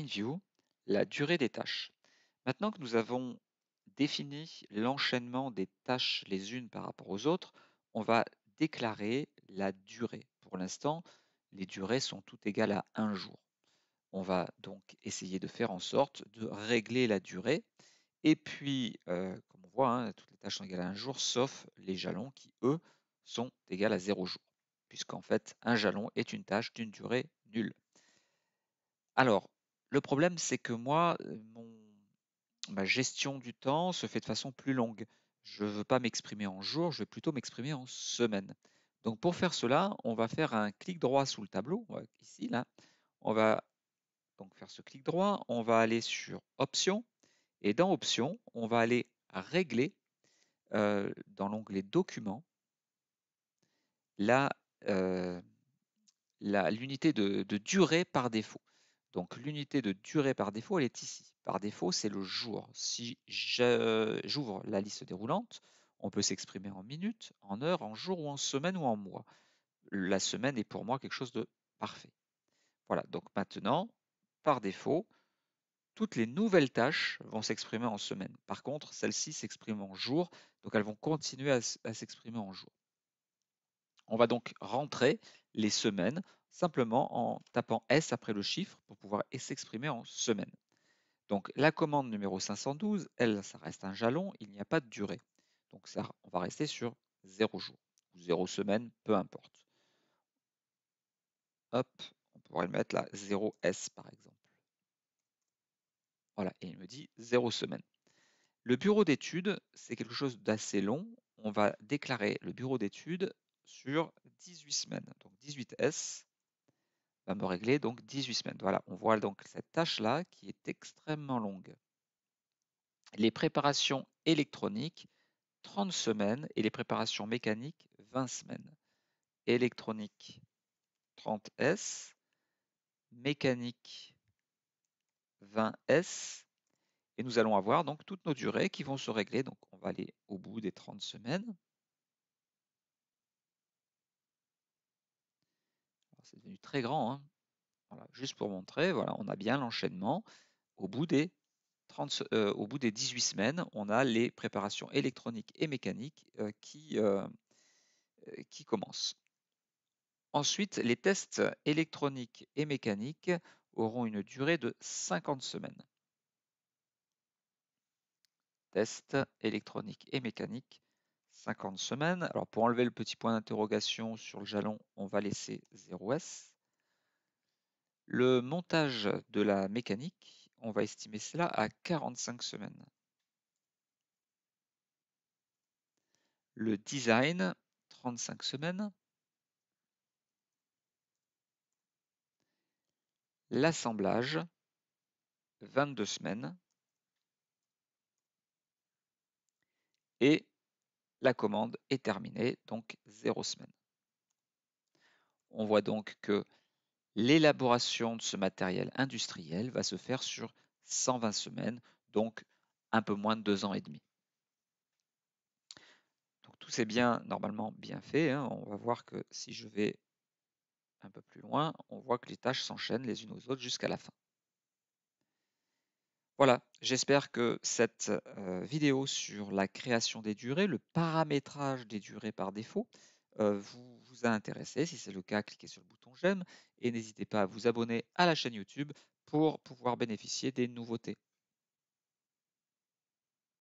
View, la durée des tâches. Maintenant que nous avons défini l'enchaînement des tâches les unes par rapport aux autres, on va déclarer la durée. Pour l'instant, les durées sont toutes égales à un jour. On va donc essayer de faire en sorte de régler la durée. Et puis, euh, comme on voit, hein, toutes les tâches sont égales à un jour, sauf les jalons qui, eux, sont égales à zéro jour, puisqu'en fait, un jalon est une tâche d'une durée nulle. Alors, le problème, c'est que moi, ma gestion du temps se fait de façon plus longue. Je ne veux pas m'exprimer en jours, je vais plutôt m'exprimer en semaines. Donc pour faire cela, on va faire un clic droit sous le tableau, ici, là. On va donc faire ce clic droit, on va aller sur Options, et dans Options, on va aller Régler, dans l'onglet Documents, l'unité la, de durée par défaut. Donc l'unité de durée par défaut, elle est ici. Par défaut, c'est le jour. Si j'ouvre la liste déroulante, on peut s'exprimer en minutes, en heures, en jours ou en semaine ou en mois. La semaine est pour moi quelque chose de parfait. Voilà, donc maintenant, par défaut, toutes les nouvelles tâches vont s'exprimer en semaine. Par contre, celles-ci s'expriment en jours, donc elles vont continuer à s'exprimer en jours. On va donc rentrer les semaines simplement en tapant S après le chiffre pour pouvoir s'exprimer en semaines. Donc la commande numéro 512, elle, ça reste un jalon, il n'y a pas de durée. Donc ça, on va rester sur 0 jours ou 0 semaine, peu importe. Hop, on pourrait le mettre là, 0S par exemple. Voilà, et il me dit 0 semaine. Le bureau d'études, c'est quelque chose d'assez long. On va déclarer le bureau d'études sur 18 semaines. Donc 18S, va me régler donc 18 semaines. Voilà, on voit donc cette tâche-là qui est extrêmement longue. Les préparations électroniques, 30 semaines, et les préparations mécaniques, 20 semaines. Électronique, 30S, mécanique, 20S, et nous allons avoir donc toutes nos durées qui vont se régler. Donc on va aller au bout des 30 semaines. c'est devenu très grand. Hein. juste pour montrer, voilà, on a bien l'enchaînement. Au, bout des 18 euh, semaines, on a les préparations électroniques et mécaniques euh, qui, euh, qui commencent. Ensuite, les tests électroniques et mécaniques auront une durée de 50 semaines. Test électronique et mécanique. 50 semaines. Alors pour enlever le petit point d'interrogation sur le jalon, on va laisser 0S. Le montage de la mécanique, on va estimer cela à 45 semaines. Le design, 35 semaines. L'assemblage, 22 semaines. Et la commande est terminée, donc 0 semaine. On voit donc que l'élaboration de ce matériel industriel va se faire sur 120 semaines, donc un peu moins de 2 ans et demi. Donc tout s'est bien, normalement bien fait. Hein. On va voir que si je vais un peu plus loin, on voit que les tâches s'enchaînent les unes aux autres jusqu'à la fin. Voilà, j'espère que cette vidéo sur la création des durées, le paramétrage des durées par défaut, vous, vous a intéressé. Si c'est le cas, cliquez sur le bouton j'aime et n'hésitez pas à vous abonner à la chaîne YouTube pour pouvoir bénéficier des nouveautés.